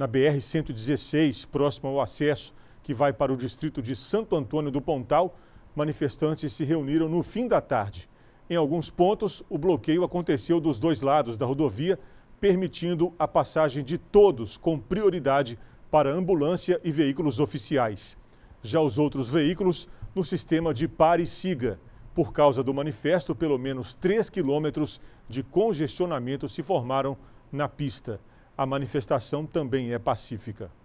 na BR-116, próximo ao acesso que vai para o distrito de Santo Antônio do Pontal, manifestantes se reuniram no fim da tarde. Em alguns pontos, o bloqueio aconteceu dos dois lados da rodovia, permitindo a passagem de todos com prioridade para ambulância e veículos oficiais. Já os outros veículos no sistema de pare e siga. Por causa do manifesto, pelo menos 3 quilômetros de congestionamento se formaram na pista a manifestação também é pacífica.